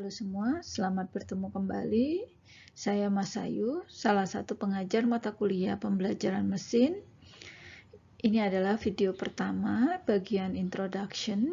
Halo semua, selamat bertemu kembali. Saya Mas Ayu, salah satu pengajar mata kuliah pembelajaran mesin. Ini adalah video pertama bagian introduction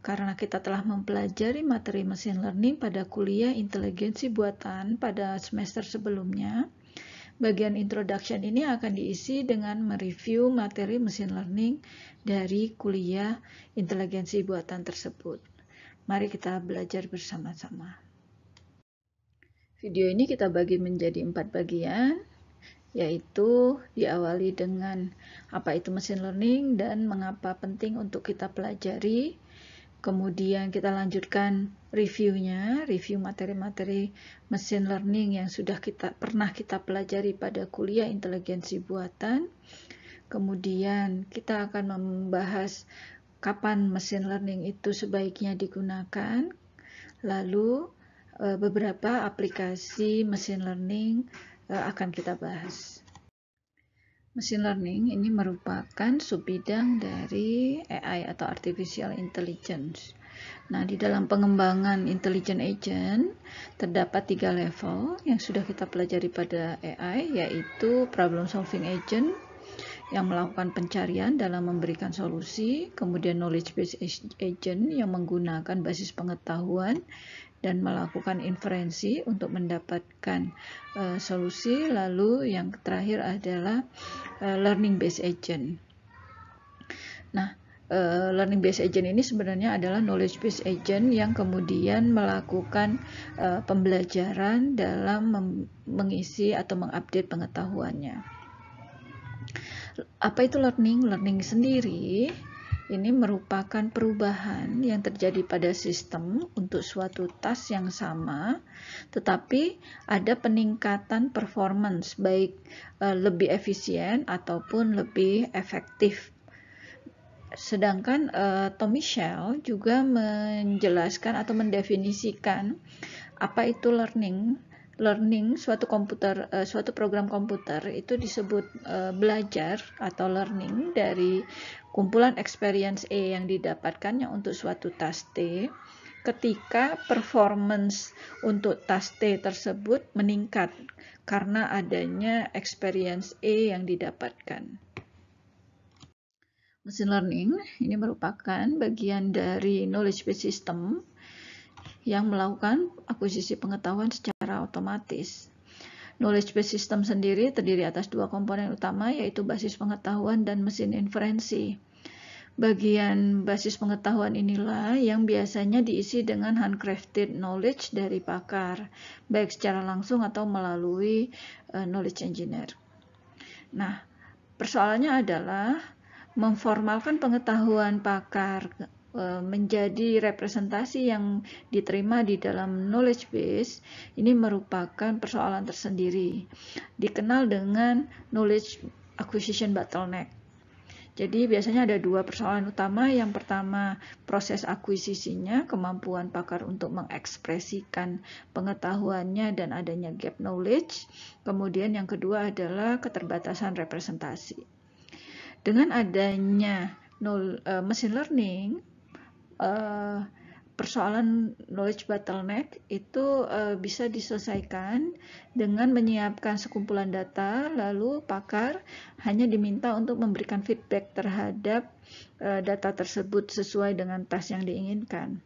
karena kita telah mempelajari materi mesin learning pada kuliah inteligensi buatan pada semester sebelumnya. Bagian introduction ini akan diisi dengan mereview materi mesin learning dari kuliah inteligensi buatan tersebut. Mari kita belajar bersama-sama. Video ini kita bagi menjadi empat bagian, yaitu diawali dengan apa itu mesin learning dan mengapa penting untuk kita pelajari. Kemudian kita lanjutkan reviewnya, review materi-materi mesin learning yang sudah kita pernah kita pelajari pada kuliah inteligensi buatan. Kemudian kita akan membahas kapan mesin learning itu sebaiknya digunakan, lalu e, beberapa aplikasi mesin learning e, akan kita bahas. Mesin learning ini merupakan subbidang dari AI atau artificial intelligence. Nah, di dalam pengembangan intelligent agent terdapat tiga level yang sudah kita pelajari pada AI, yaitu problem solving agent, yang melakukan pencarian dalam memberikan solusi, kemudian knowledge base agent yang menggunakan basis pengetahuan dan melakukan inferensi untuk mendapatkan uh, solusi, lalu yang terakhir adalah uh, learning base agent. Nah, uh, learning based agent ini sebenarnya adalah knowledge based agent yang kemudian melakukan uh, pembelajaran dalam mengisi atau mengupdate pengetahuannya apa itu learning? Learning sendiri ini merupakan perubahan yang terjadi pada sistem untuk suatu tas yang sama, tetapi ada peningkatan performance, baik eh, lebih efisien ataupun lebih efektif. Sedangkan e, eh, Tom Shell juga menjelaskan atau mendefinisikan apa itu learning learning suatu komputer uh, suatu program komputer itu disebut uh, belajar atau learning dari kumpulan experience e yang didapatkannya untuk suatu task T ketika performance untuk task T tersebut meningkat karena adanya experience e yang didapatkan. Machine learning ini merupakan bagian dari knowledge based system yang melakukan akuisisi pengetahuan secara otomatis. Knowledge Based system sendiri terdiri atas dua komponen utama yaitu basis pengetahuan dan mesin inferensi. Bagian basis pengetahuan inilah yang biasanya diisi dengan handcrafted knowledge dari pakar, baik secara langsung atau melalui eh, knowledge engineer. Nah, persoalannya adalah memformalkan pengetahuan pakar E, menjadi representasi yang diterima di dalam knowledge base ini merupakan persoalan tersendiri dikenal dengan knowledge acquisition bottleneck jadi biasanya ada dua persoalan utama yang pertama proses akuisisinya kemampuan pakar untuk mengekspresikan pengetahuannya dan adanya gap knowledge kemudian yang kedua adalah keterbatasan representasi dengan adanya e, mesin learning uh, persoalan knowledge bottleneck itu uh, bisa diselesaikan dengan menyiapkan sekumpulan data lalu pakar hanya diminta untuk memberikan feedback terhadap uh, data tersebut sesuai dengan tas yang diinginkan.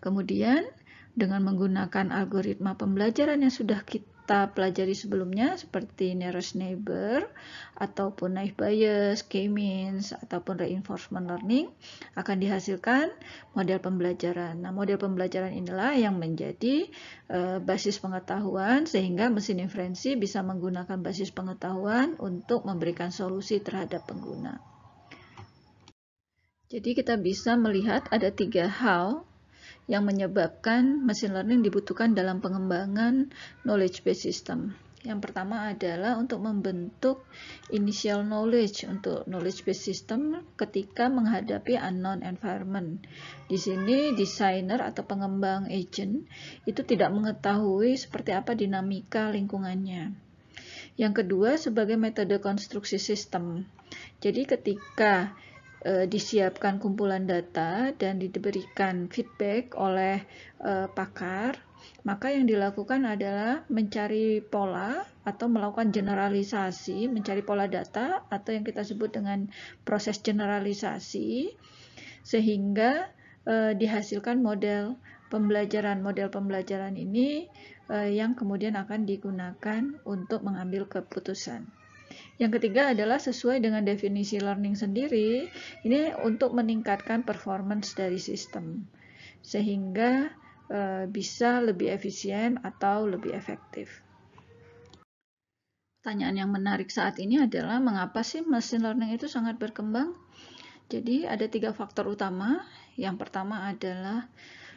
Kemudian dengan menggunakan algoritma pembelajaran yang sudah kita kita pelajari sebelumnya seperti nearest neighbor ataupun naive bias, k-means ataupun reinforcement learning akan dihasilkan model pembelajaran. Nah, model pembelajaran inilah yang menjadi uh, basis pengetahuan sehingga mesin inferensi bisa menggunakan basis pengetahuan untuk memberikan solusi terhadap pengguna. Jadi kita bisa melihat ada tiga hal yang menyebabkan mesin learning dibutuhkan dalam pengembangan knowledge based system. Yang pertama adalah untuk membentuk initial knowledge untuk knowledge based system ketika menghadapi unknown environment. Di sini desainer atau pengembang agent itu tidak mengetahui seperti apa dinamika lingkungannya. Yang kedua sebagai metode konstruksi sistem. Jadi ketika Eh, disiapkan kumpulan data dan diberikan feedback oleh uh, pakar, maka yang dilakukan adalah mencari pola atau melakukan generalisasi, mencari pola data atau yang kita sebut dengan proses generalisasi sehingga e, dihasilkan model pembelajaran. Model pembelajaran ini yang kemudian akan digunakan untuk mengambil keputusan. Yang ketiga adalah sesuai dengan definisi learning sendiri, ini untuk meningkatkan performance dari sistem sehingga e, bisa lebih efisien atau lebih efektif. Pertanyaan yang menarik saat ini adalah mengapa sih mesin learning itu sangat berkembang? Jadi ada tiga faktor utama. Yang pertama adalah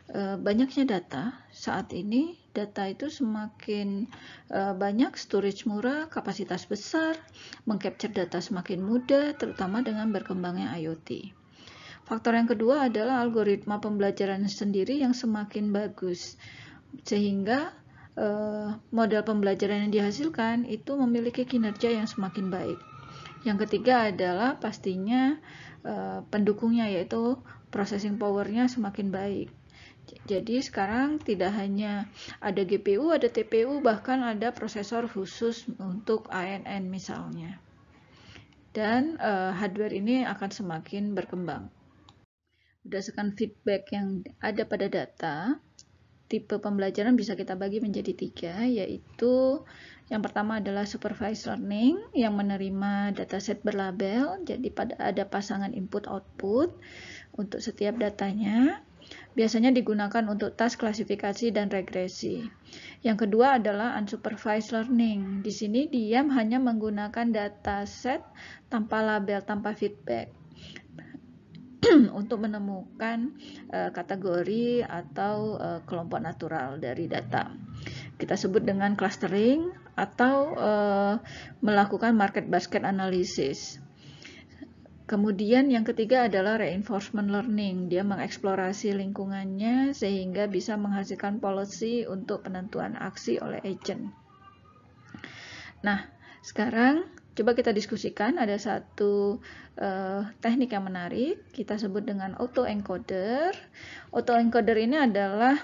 Eh, banyaknya data saat ini data itu semakin eh, banyak storage murah kapasitas besar mengcapture data semakin mudah terutama dengan berkembangnya IoT faktor yang kedua adalah algoritma pembelajaran sendiri yang semakin bagus sehingga e, model pembelajaran yang dihasilkan itu memiliki kinerja yang semakin baik yang ketiga adalah pastinya pendukungnya yaitu processing powernya semakin baik jadi sekarang tidak hanya ada GPU, ada TPU, bahkan ada prosesor khusus untuk ANN misalnya. Dan uh, hardware ini akan semakin berkembang. Berdasarkan feedback yang ada pada data, tipe pembelajaran bisa kita bagi menjadi tiga, yaitu yang pertama adalah supervised learning yang menerima dataset berlabel, jadi pada ada pasangan input-output untuk setiap datanya. Biasanya digunakan untuk tas klasifikasi dan regresi. Yang kedua adalah unsupervised learning. Di sini dia hanya menggunakan data set tanpa label, tanpa feedback untuk menemukan uh, kategori atau uh, kelompok natural dari data. Kita sebut dengan clustering atau uh, melakukan market basket analysis. Kemudian yang ketiga adalah reinforcement learning. Dia mengeksplorasi lingkungannya sehingga bisa menghasilkan policy untuk penentuan aksi oleh agent. Nah, sekarang coba kita diskusikan ada satu uh, teknik yang menarik kita sebut dengan autoencoder. Autoencoder ini adalah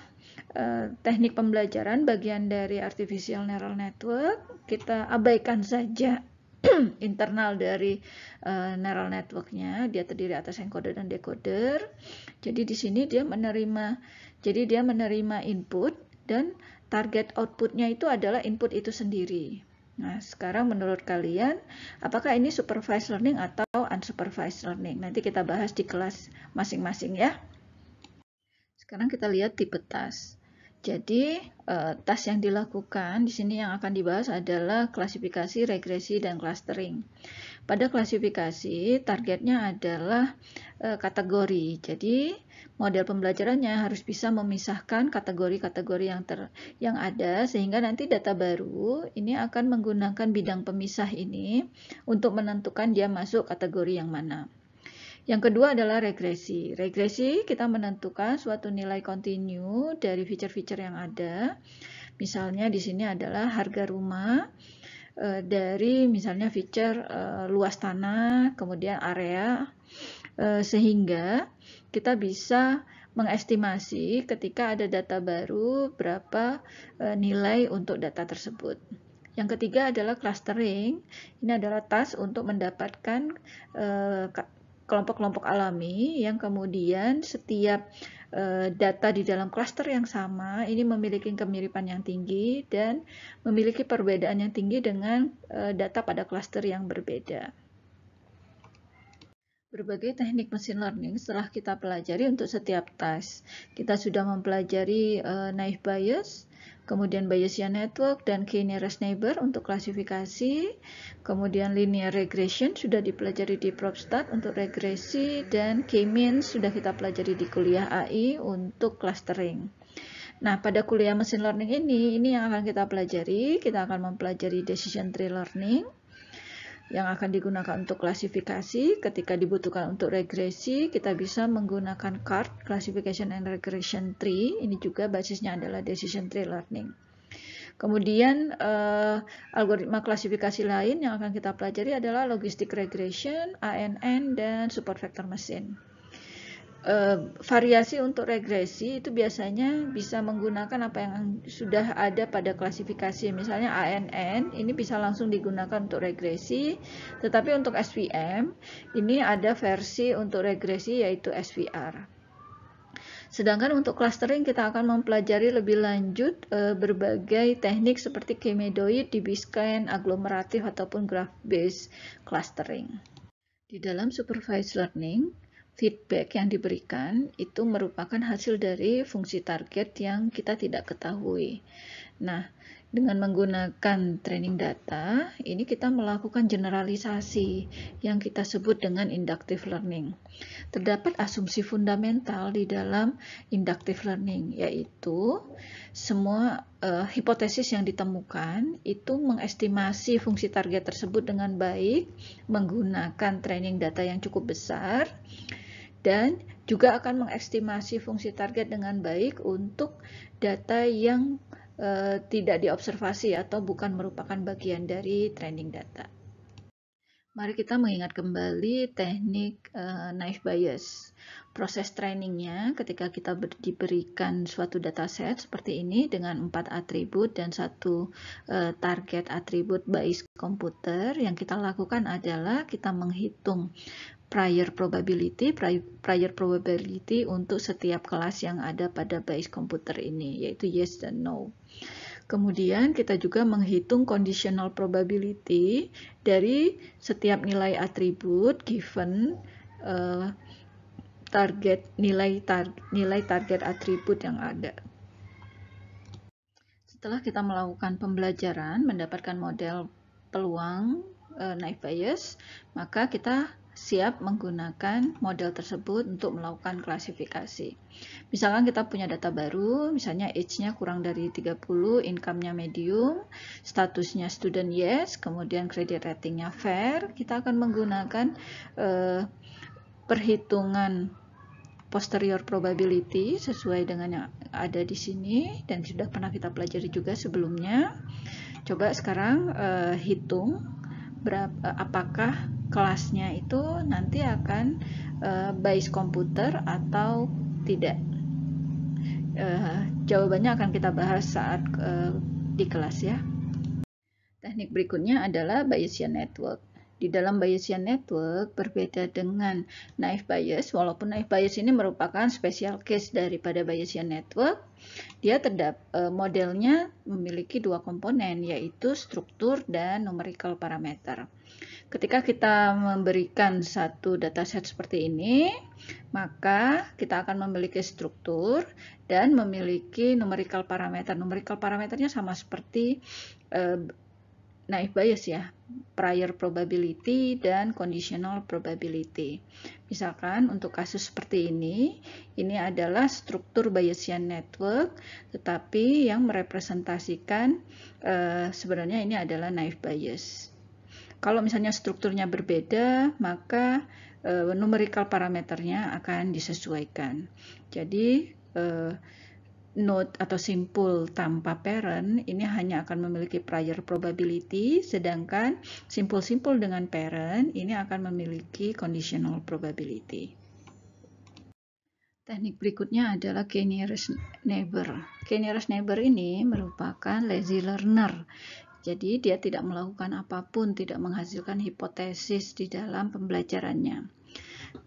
uh, teknik pembelajaran bagian dari artificial neural network. Kita abaikan saja internal dari uh, neural networknya dia terdiri atas encoder dan decoder jadi di sini dia menerima jadi dia menerima input dan target outputnya itu adalah input itu sendiri Nah, sekarang menurut kalian, apakah ini supervised learning atau unsupervised learning? Nanti kita bahas di kelas masing-masing ya. Sekarang kita lihat tipe tas. Jadi, uh, tas yang dilakukan di sini yang akan dibahas adalah klasifikasi, regresi, dan clustering. Pada klasifikasi, targetnya adalah uh, kategori. Jadi, model pembelajarannya harus bisa memisahkan kategori-kategori yang yang ada sehingga nanti data baru ini akan menggunakan bidang pemisah ini untuk menentukan dia masuk kategori yang mana. Yang kedua adalah regresi. Regresi kita menentukan suatu nilai kontinu dari fitur-fitur yang ada. Misalnya di sini adalah harga rumah e, dari misalnya fitur e, eh, luas tanah, kemudian area, e, sehingga kita bisa mengestimasi ketika ada data baru berapa e, nilai untuk data tersebut. Yang ketiga adalah clustering. Ini adalah tas untuk mendapatkan e, kelompok-kelompok alami yang kemudian setiap eh, data di dalam klaster yang sama ini memiliki kemiripan yang tinggi dan memiliki perbedaan yang tinggi dengan eh, data pada klaster yang berbeda berbagai teknik machine learning setelah kita pelajari untuk setiap tes. Kita sudah mempelajari uh, eh, naive bias, kemudian Bayesian network dan k- nearest neighbor untuk klasifikasi, kemudian linear regression sudah dipelajari di PropStat untuk regresi dan k-means sudah kita pelajari di kuliah AI untuk clustering. Nah, pada kuliah machine learning ini, ini yang akan kita pelajari, kita akan mempelajari decision tree learning, yang akan digunakan untuk klasifikasi. Ketika dibutuhkan untuk regresi, kita bisa menggunakan CART, Classification and Regression Tree. Ini juga basisnya adalah Decision Tree Learning. Kemudian uh, algoritma klasifikasi lain yang akan kita pelajari adalah Logistic regression, ANN, dan support vector machine. Eh, variasi untuk regresi itu biasanya bisa menggunakan apa yang sudah ada pada klasifikasi. Misalnya ANN ini bisa langsung digunakan untuk regresi, tetapi untuk SVM ini ada versi untuk regresi yaitu SVR. Sedangkan untuk clustering kita akan mempelajari lebih lanjut e, berbagai teknik seperti kemedoid, dibiscan, aglomeratif ataupun graph-based clustering. Di dalam supervised learning, feedback yang diberikan itu merupakan hasil dari fungsi target yang kita tidak ketahui. Nah, dengan menggunakan training data, ini kita melakukan generalisasi yang kita sebut dengan inductive learning. Terdapat asumsi fundamental di dalam inductive learning, yaitu semua uh, hipotesis yang ditemukan itu mengestimasi fungsi target tersebut dengan baik menggunakan training data yang cukup besar dan juga akan mengestimasi fungsi target dengan baik untuk data yang e, tidak diobservasi atau bukan merupakan bagian dari training data. Mari kita mengingat kembali teknik e, knife bias. Proses trainingnya ketika kita diberikan suatu dataset seperti ini dengan empat atribut dan satu e, target atribut bias komputer yang kita lakukan adalah kita menghitung prior probability, prior probability untuk setiap kelas yang ada pada base komputer ini, yaitu yes dan no. Kemudian kita juga menghitung conditional probability dari setiap nilai atribut given uh, target nilai tar, nilai target atribut yang ada. Setelah kita melakukan pembelajaran mendapatkan model peluang uh, eh, naive bias, maka kita siap menggunakan model tersebut untuk melakukan klasifikasi. Misalkan kita punya data baru, misalnya age-nya kurang dari 30, income-nya medium, statusnya student yes, kemudian credit rating-nya fair, kita akan menggunakan eh, perhitungan posterior probability sesuai dengan yang ada di sini dan sudah pernah kita pelajari juga sebelumnya. Coba sekarang eh, hitung berapa eh, apakah kelasnya itu nanti akan uh, eh, bias komputer atau tidak. Uh, jawabannya akan kita bahas saat uh, di kelas ya. Teknik berikutnya adalah Bayesian Network. Di dalam Bayesian Network berbeda dengan naive bias, walaupun naive bias ini merupakan special case daripada Bayesian Network, dia terdapat modelnya memiliki dua komponen yaitu struktur dan numerical parameter. Ketika kita memberikan satu dataset seperti ini, maka kita akan memiliki struktur dan memiliki numerical parameter. Numerical parameternya sama seperti eh, naive bias ya, prior probability dan conditional probability. Misalkan untuk kasus seperti ini, ini adalah struktur Bayesian network, tetapi yang merepresentasikan eh, sebenarnya ini adalah naif bias. Kalau misalnya strukturnya berbeda, maka e, numerical parameternya akan disesuaikan. Jadi e, eh, node atau simpul tanpa parent ini hanya akan memiliki prior probability, sedangkan simpul-simpul dengan parent ini akan memiliki conditional probability. Teknik berikutnya adalah k-nearest neighbor. K-nearest neighbor ini merupakan lazy learner jadi dia tidak melakukan apapun, tidak menghasilkan hipotesis di dalam pembelajarannya.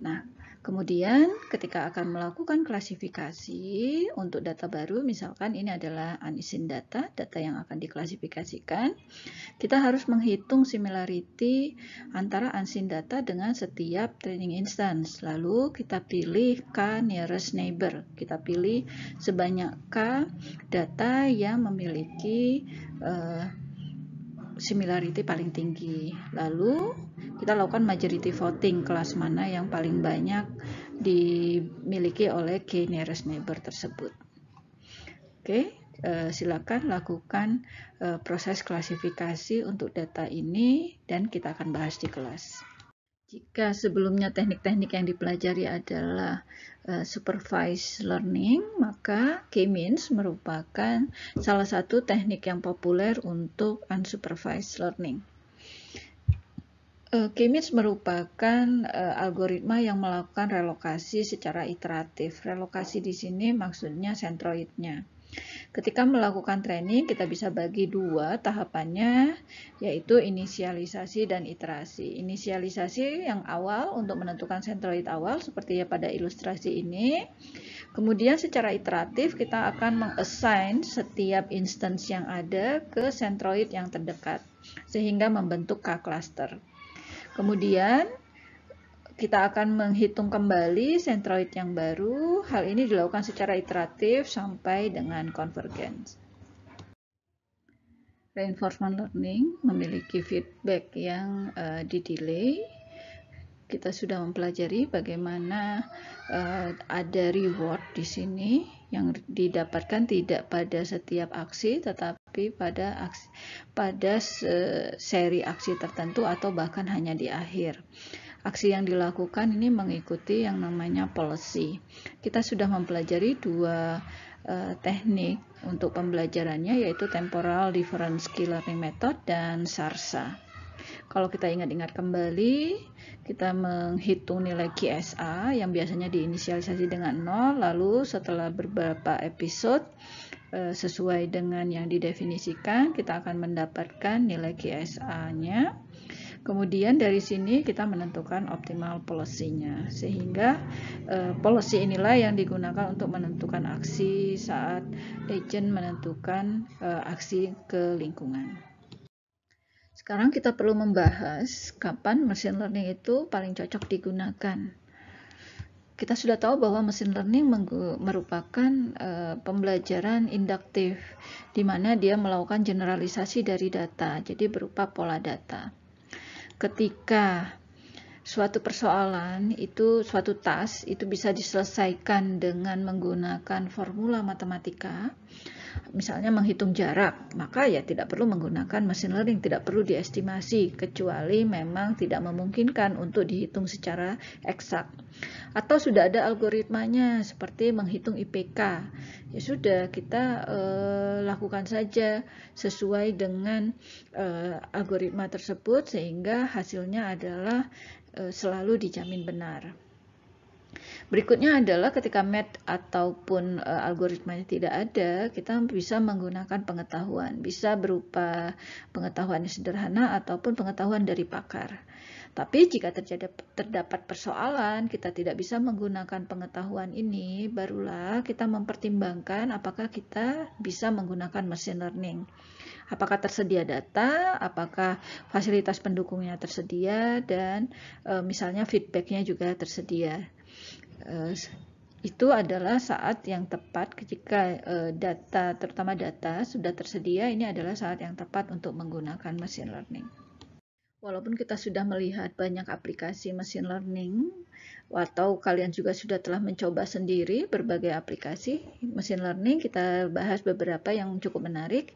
Nah, kemudian ketika akan melakukan klasifikasi untuk data baru, misalkan ini adalah anisin data, data yang akan diklasifikasikan, kita harus menghitung similarity antara anisin data dengan setiap training instance. Lalu kita pilih K nearest neighbor. Kita pilih sebanyak K data yang memiliki uh, similarity paling tinggi. Lalu kita lakukan majority voting kelas mana yang paling banyak dimiliki oleh k nearest neighbor tersebut. Oke, okay, eh, silakan lakukan eh, proses klasifikasi untuk data ini dan kita akan bahas di kelas. Jika sebelumnya teknik-teknik yang dipelajari adalah uh, supervised learning, maka K-means merupakan salah satu teknik yang populer untuk unsupervised learning. Uh, K-means merupakan uh, algoritma yang melakukan relokasi secara iteratif. Relokasi di sini maksudnya sentroidnya. Ketika melakukan training, kita bisa bagi dua tahapannya, yaitu inisialisasi dan iterasi. Inisialisasi yang awal untuk menentukan sentroid awal, seperti ya pada ilustrasi ini. Kemudian secara iteratif, kita akan mengassign setiap instance yang ada ke sentroid yang terdekat, sehingga membentuk K-cluster. Kemudian, kita akan menghitung kembali sentroid yang baru. Hal ini dilakukan secara iteratif sampai dengan convergence. Reinforcement learning memiliki feedback yang uh, eh, didelay. Kita sudah mempelajari bagaimana uh, ada reward di sini yang didapatkan tidak pada setiap aksi tetapi pada aksi, pada seri aksi tertentu atau bahkan hanya di akhir aksi yang dilakukan ini mengikuti yang namanya policy. Kita sudah mempelajari dua uh, teknik untuk pembelajarannya yaitu temporal difference key learning method dan SARSA. Kalau kita ingat-ingat kembali, kita menghitung nilai QSA yang biasanya diinisialisasi dengan 0, lalu setelah beberapa episode eh, sesuai dengan yang didefinisikan, kita akan mendapatkan nilai QSA-nya. Kemudian dari sini kita menentukan optimal policy Sehingga eh, policy inilah yang digunakan untuk menentukan aksi saat agent menentukan eh, aksi ke lingkungan. Sekarang kita perlu membahas kapan machine learning itu paling cocok digunakan. Kita sudah tahu bahwa machine learning merupakan e, pembelajaran induktif, di mana dia melakukan generalisasi dari data, jadi berupa pola data ketika suatu persoalan itu suatu tas itu bisa diselesaikan dengan menggunakan formula matematika misalnya menghitung jarak, maka ya tidak perlu menggunakan mesin learning, tidak perlu diestimasi, kecuali memang tidak memungkinkan untuk dihitung secara eksak. Atau sudah ada algoritmanya, seperti menghitung IPK. Ya sudah, kita eh, lakukan saja sesuai dengan eh, algoritma tersebut, sehingga hasilnya adalah eh, selalu dijamin benar. Berikutnya adalah ketika math ataupun e, algoritmanya tidak ada, kita bisa menggunakan pengetahuan, bisa berupa pengetahuan yang sederhana ataupun pengetahuan dari pakar. Tapi jika terjadi, terdapat persoalan, kita tidak bisa menggunakan pengetahuan ini, barulah kita mempertimbangkan apakah kita bisa menggunakan machine learning. Apakah tersedia data, apakah fasilitas pendukungnya tersedia, dan e, misalnya feedbacknya juga tersedia. Eh, itu adalah saat yang tepat ketika eh, data, terutama data, sudah tersedia. Ini adalah saat yang tepat untuk menggunakan machine learning. Walaupun kita sudah melihat banyak aplikasi machine learning, atau kalian juga sudah telah mencoba sendiri berbagai aplikasi machine learning, kita bahas beberapa yang cukup menarik.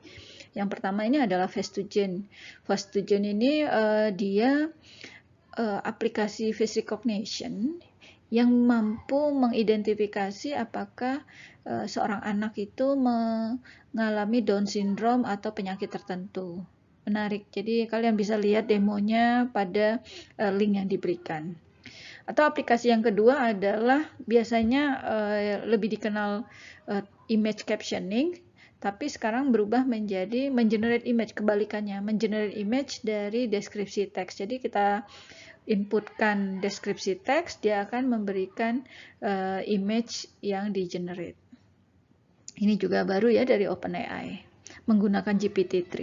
Yang pertama ini adalah Festugen. Festugen ini uh, dia uh, aplikasi face recognition yang mampu mengidentifikasi apakah e, seorang anak itu mengalami Down syndrome atau penyakit tertentu. Menarik. Jadi kalian bisa lihat demonya pada e, link yang diberikan. Atau aplikasi yang kedua adalah biasanya e, lebih dikenal e, image captioning tapi sekarang berubah menjadi mengenerate image kebalikannya mengenerate image dari deskripsi teks jadi kita inputkan deskripsi teks, dia akan memberikan uh, image yang di generate. Ini juga baru ya dari OpenAI, menggunakan GPT-3.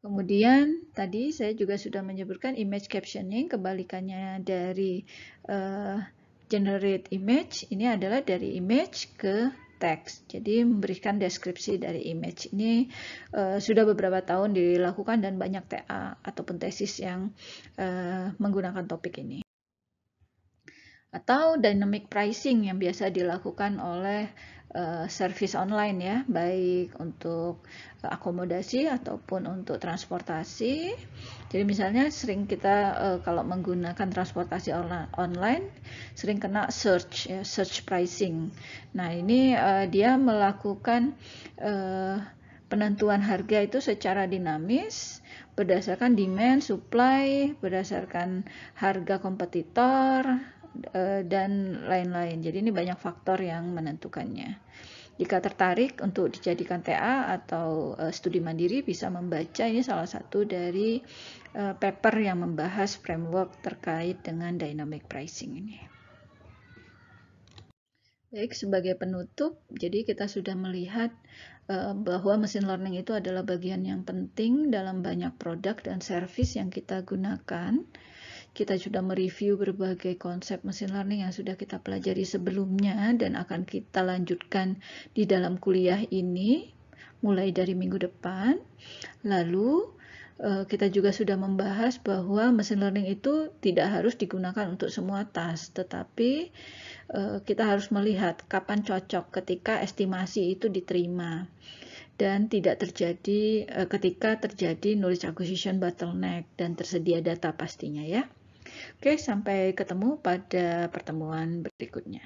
Kemudian tadi saya juga sudah menyebutkan image captioning, kebalikannya dari uh, generate image, ini adalah dari image ke teks. Jadi memberikan deskripsi dari image ini uh, sudah beberapa tahun dilakukan dan banyak TA ataupun tesis yang uh, menggunakan topik ini. Atau dynamic pricing yang biasa dilakukan oleh Eh, service online ya, baik untuk akomodasi ataupun untuk transportasi. Jadi misalnya sering kita uh, kalau menggunakan transportasi online sering kena search ya, search pricing. Nah, ini uh, dia melakukan uh, penentuan harga itu secara dinamis berdasarkan demand, supply, berdasarkan harga kompetitor, Eh, dan lain-lain. Jadi ini banyak faktor yang menentukannya. Jika tertarik untuk dijadikan TA atau eh, studi mandiri bisa membaca ini salah satu dari eh, paper yang membahas framework terkait dengan dynamic pricing ini. Baik, sebagai penutup, jadi kita sudah melihat bahwa machine learning itu adalah bagian yang penting dalam banyak produk dan service yang kita gunakan. Kita sudah mereview berbagai konsep mesin learning yang sudah kita pelajari sebelumnya dan akan kita lanjutkan di dalam kuliah ini mulai dari minggu depan. Lalu eh, kita juga sudah membahas bahwa mesin learning itu tidak harus digunakan untuk semua tas, tetapi eh, kita harus melihat kapan cocok ketika estimasi itu diterima dan tidak terjadi eh, ketika terjadi knowledge acquisition bottleneck dan tersedia data pastinya ya. Oke, sampai ketemu pada pertemuan berikutnya.